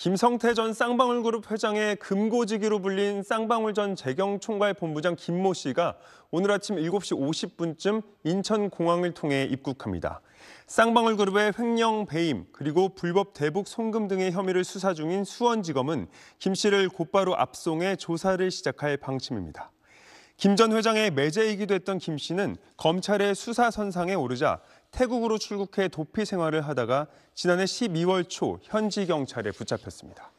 김성태 전 쌍방울그룹 회장의 금고지기로 불린 쌍방울 전 재경총괄 본부장 김모 씨가 오늘 아침 7시 50분쯤 인천공항을 통해 입국합니다. 쌍방울그룹의 횡령 배임 그리고 불법 대북 송금 등의 혐의를 수사 중인 수원지검은 김 씨를 곧바로 압송해 조사를 시작할 방침입니다. 김전 회장의 매제이기도 했던 김 씨는 검찰의 수사 선상에 오르자 태국으로 출국해 도피 생활을 하다가 지난해 12월 초 현지 경찰에 붙잡혔습니다.